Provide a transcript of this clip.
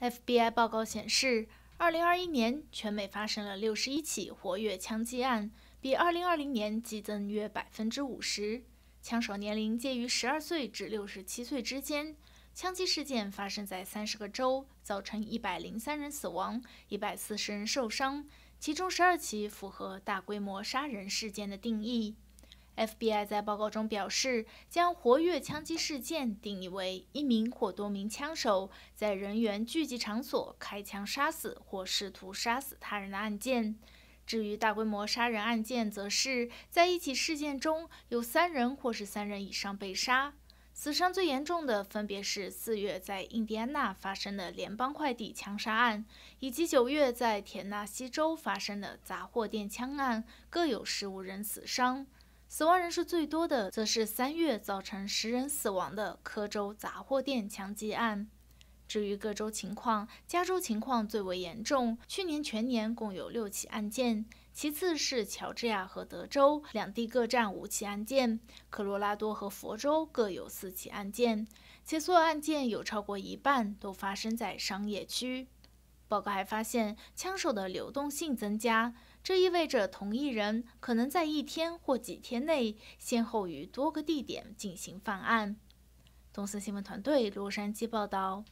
FBI 报告显示，2021年全美发生了61起活跃枪击案，比2020年激增约50%。枪手年龄介于12岁至67岁之间，枪击事件发生在30个州，造成103人死亡、140人受伤，其中12起符合大规模杀人事件的定义。FBI 在报告中表示，将活跃枪击事件定义为一名或多名枪手在人员聚集场所开枪杀死或试图杀死他人的案件。至于大规模杀人案件，则是在一起事件中有三人或是三人以上被杀。死伤最严重的分别是四月在印第安纳发生的联邦快递枪杀案，以及九月在田纳西州发生的杂货店枪案，各有十五人死伤。死亡人数最多的则是三月造成十人死亡的科州杂货店枪击案。至于各州情况，加州情况最为严重，去年全年共有六起案件，其次是乔治亚和德州两地各占五起案件，科罗拉多和佛州各有四起案件。且所有案件有超过一半都发生在商业区。报告还发现，枪手的流动性增加，这意味着同一人可能在一天或几天内先后于多个地点进行犯案。东森新闻团队洛杉矶报道。